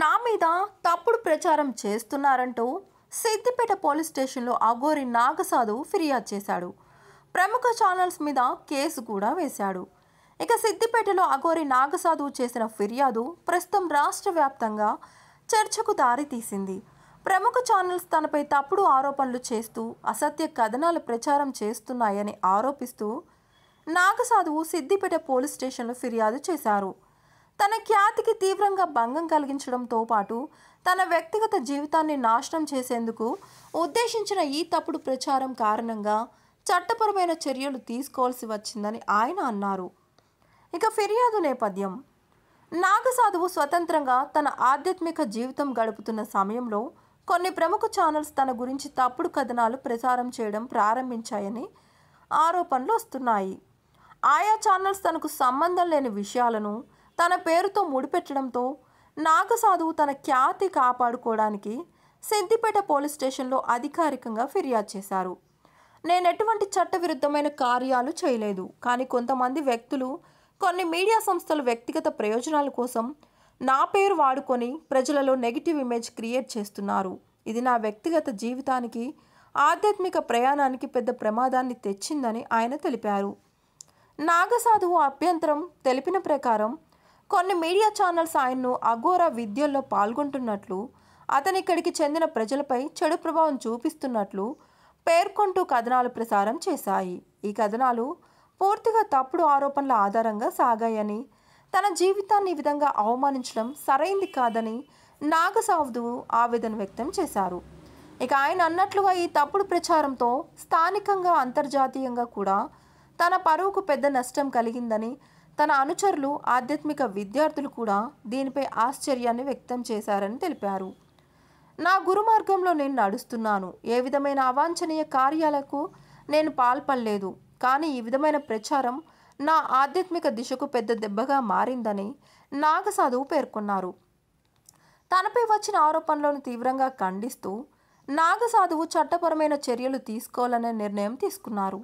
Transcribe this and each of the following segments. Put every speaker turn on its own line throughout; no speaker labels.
నా మీద తప్పుడు ప్రచారం చేస్తున్నారంటూ సిద్దిపేట పోలీస్ స్టేషన్లో అఘోరి నాగసాధు ఫిర్యాదు చేశాడు ప్రముఖ ఛానల్స్ మీద కేసు కూడా వేశాడు ఇక సిద్దిపేటలో అఘోరి నాగసాధు చేసిన ఫిర్యాదు ప్రస్తుతం రాష్ట్ర వ్యాప్తంగా చర్చకు దారితీసింది ప్రముఖ ఛానల్స్ తనపై తప్పుడు ఆరోపణలు చేస్తూ అసత్య కథనాలు ప్రచారం చేస్తున్నాయని ఆరోపిస్తూ నాగసాధువు సిద్దిపేట పోలీస్ స్టేషన్లో ఫిర్యాదు చేశారు తన ఖ్యాతికి తీవ్రంగా భంగం కలిగించడంతో పాటు తన వ్యక్తిగత జీవితాన్ని నాశనం చేసేందుకు ఉద్దేశించిన ఈ తప్పుడు ప్రచారం కారణంగా చట్టపరమైన చర్యలు తీసుకోవాల్సి వచ్చిందని ఆయన అన్నారు ఇక ఫిర్యాదు నేపథ్యం నాగసాధువు స్వతంత్రంగా తన ఆధ్యాత్మిక జీవితం గడుపుతున్న సమయంలో కొన్ని ప్రముఖ ఛానల్స్ తన గురించి తప్పుడు కథనాలు ప్రసారం చేయడం ప్రారంభించాయని ఆరోపణలు వస్తున్నాయి ఆయా ఛానల్స్ తనకు సంబంధం లేని విషయాలను తన పేరుతో ముడిపెట్టడంతో నాగసాధువు తన ఖ్యాతి కాపాడుకోవడానికి సిద్దిపేట పోలీస్ స్టేషన్లో అధికారికంగా ఫిర్యాదు చేశారు నేను ఎటువంటి చట్టవిరుద్ధమైన కార్యాలు చేయలేదు కానీ కొంతమంది వ్యక్తులు కొన్ని మీడియా సంస్థలు వ్యక్తిగత ప్రయోజనాల కోసం నా పేరు వాడుకొని ప్రజలలో నెగిటివ్ ఇమేజ్ క్రియేట్ చేస్తున్నారు ఇది నా వ్యక్తిగత జీవితానికి ఆధ్యాత్మిక ప్రయాణానికి పెద్ద ప్రమాదాన్ని తెచ్చిందని ఆయన తెలిపారు నాగసాధువు అభ్యంతరం తెలిపిన ప్రకారం కొన్ని మీడియా ఛానల్స్ ఆయన్ను అఘోర విద్యల్లో పాల్గొంటున్నట్లు అతనిక్కడికి చెందిన ప్రజలపై చెడు ప్రభావం చూపిస్తున్నట్లు పేర్కొంటూ కథనాలు ప్రసారం చేశాయి ఈ కథనాలు పూర్తిగా తప్పుడు ఆరోపణల ఆధారంగా సాగాయని తన జీవితాన్ని ఈ విధంగా అవమానించడం సరైంది కాదని నాగసావుదు ఆవేదన వ్యక్తం చేశారు ఇక ఆయన అన్నట్లుగా ఈ తప్పుడు ప్రచారంతో స్థానికంగా అంతర్జాతీయంగా కూడా తన పరువుకు పెద్ద నష్టం కలిగిందని తన అనుచరులు ఆధ్యాత్మిక విద్యార్థులు కూడా దీనిపై ఆశ్చర్యాన్ని వ్యక్తం చేశారని తెలిపారు నా గురు మార్గంలో నేను నడుస్తున్నాను ఏ విధమైన అవాంఛనీయ కార్యాలకు నేను పాల్పడలేదు కానీ ఈ విధమైన ప్రచారం నా ఆధ్యాత్మిక దిశకు పెద్ద దెబ్బగా మారిందని నాగసాధువు పేర్కొన్నారు తనపై వచ్చిన ఆరోపణలను తీవ్రంగా ఖండిస్తూ నాగసాధువు చట్టపరమైన చర్యలు తీసుకోవాలనే నిర్ణయం తీసుకున్నారు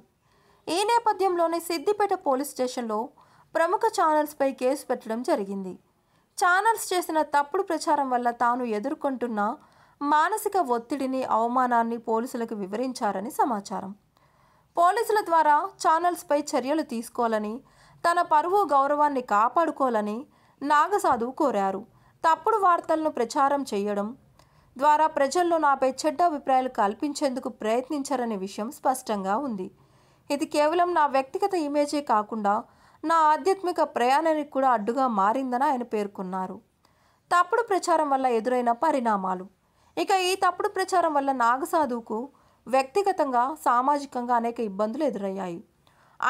ఈ నేపథ్యంలోనే సిద్దిపేట పోలీస్ స్టేషన్లో ప్రముఖ ఛానల్స్పై కేసు పెట్టడం జరిగింది ఛానల్స్ చేసిన తప్పుడు ప్రచారం వల్ల తాను ఎదుర్కొంటున్న మానసిక ఒత్తిడిని అవమానాన్ని పోలీసులకు వివరించారని సమాచారం పోలీసుల ద్వారా ఛానల్స్పై చర్యలు తీసుకోవాలని తన పరువు గౌరవాన్ని కాపాడుకోవాలని నాగసాధు కోరారు తప్పుడు వార్తలను ప్రచారం చేయడం ద్వారా ప్రజల్లో నాపై చెడ్డ అభిప్రాయాలు కల్పించేందుకు ప్రయత్నించారనే విషయం స్పష్టంగా ఉంది ఇది కేవలం నా వ్యక్తిగత ఇమేజే కాకుండా నా ఆధ్యాత్మిక ప్రయాణానికి కూడా అడ్డుగా మారిందని ఆయన పేర్కొన్నారు తప్పుడు ప్రచారం వల్ల ఎదురైన పరిణామాలు ఇక ఈ తప్పుడు ప్రచారం వల్ల నాగసాధువుకు వ్యక్తిగతంగా సామాజికంగా అనేక ఇబ్బందులు ఎదురయ్యాయి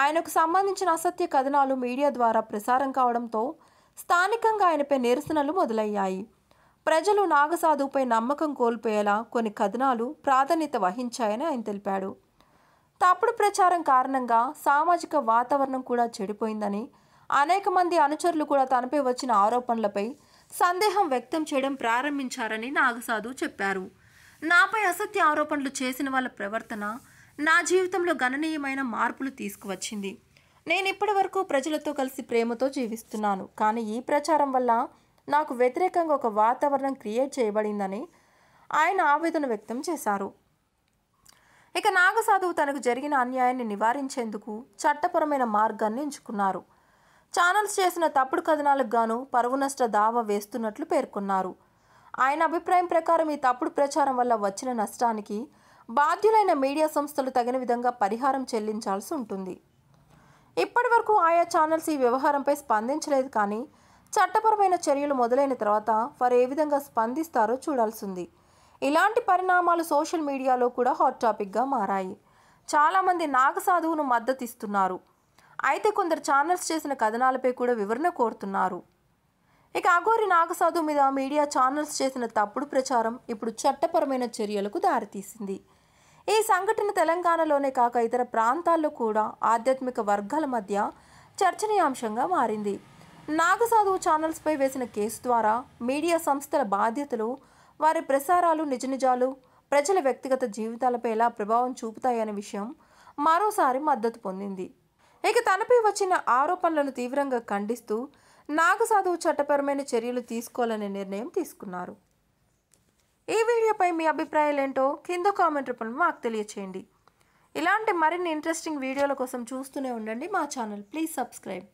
ఆయనకు సంబంధించిన అసత్య కథనాలు మీడియా ద్వారా ప్రసారం కావడంతో స్థానికంగా ఆయనపై నిరసనలు మొదలయ్యాయి ప్రజలు నాగసాధువుపై నమ్మకం కోల్పోయేలా కొన్ని కథనాలు ప్రాధాన్యత వహించాయని ఆయన తెలిపాడు తప్పుడు ప్రచారం కారణంగా సామాజిక వాతావరణం కూడా చెడిపోయిందని అనేక మంది అనుచరులు కూడా తనపై వచ్చిన ఆరోపణలపై సందేహం వ్యక్తం చేయడం ప్రారంభించారని నాగసాధు చెప్పారు నాపై అసత్య ఆరోపణలు చేసిన వాళ్ళ ప్రవర్తన నా జీవితంలో గణనీయమైన మార్పులు తీసుకువచ్చింది నేను ఇప్పటి వరకు ప్రజలతో కలిసి ప్రేమతో జీవిస్తున్నాను కానీ ఈ ప్రచారం వల్ల నాకు వ్యతిరేకంగా ఒక వాతావరణం క్రియేట్ చేయబడిందని ఆయన ఆవేదన వ్యక్తం చేశారు ఇక నాగసాధువు తనకు జరిగిన అన్యాయాన్ని నివారించేందుకు చట్టపరమైన మార్గాన్ని ఎంచుకున్నారు ఛానల్స్ చేసిన తప్పుడు కథనాలకు గాను పరువు నష్ట దావా వేస్తున్నట్లు పేర్కొన్నారు ఆయన అభిప్రాయం ప్రకారం ఈ తప్పుడు ప్రచారం వల్ల వచ్చిన నష్టానికి బాధ్యులైన మీడియా సంస్థలు తగిన విధంగా పరిహారం చెల్లించాల్సి ఉంటుంది ఇప్పటి వరకు ఆయా ఛానల్స్ ఈ వ్యవహారంపై స్పందించలేదు కానీ చట్టపరమైన చర్యలు మొదలైన తర్వాత వారు ఏ విధంగా స్పందిస్తారో చూడాల్సింది ఇలాంటి పరిణామాలు సోషల్ మీడియాలో కూడా హాట్ టాపిక్గా మారాయి చాలామంది నాగసాధువును మద్దతిస్తున్నారు అయితే కొందరు ఛానల్స్ చేసిన కథనాలపై కూడా వివరణ కోరుతున్నారు ఇక అఘోరి నాగసాధు మీద మీడియా ఛానల్స్ చేసిన తప్పుడు ప్రచారం ఇప్పుడు చట్టపరమైన చర్యలకు దారితీసింది ఈ సంఘటన తెలంగాణలోనే కాక ఇతర ప్రాంతాల్లో కూడా ఆధ్యాత్మిక వర్గాల మధ్య చర్చనీయాంశంగా మారింది నాగసాధువు ఛానల్స్పై వేసిన కేసు ద్వారా మీడియా సంస్థల బాధ్యతలు వారి ప్రసారాలు నిజనిజాలు ప్రజల వ్యక్తిగత జీవితాలపై ఎలా ప్రభావం చూపుతాయనే విషయం మరోసారి మద్దతు పొందింది ఇక తనపై వచ్చిన ఆరోపణలను తీవ్రంగా ఖండిస్తూ నాగసాధువు చట్టపరమైన చర్యలు తీసుకోవాలనే నిర్ణయం తీసుకున్నారు ఈ వీడియోపై మీ అభిప్రాయాలు ఏంటో కింద కామెంట్ రూపంలో మాకు తెలియచేయండి ఇలాంటి మరిన్ని ఇంట్రెస్టింగ్ వీడియోల కోసం చూస్తూనే ఉండండి మా ఛానల్ ప్లీజ్ సబ్స్క్రైబ్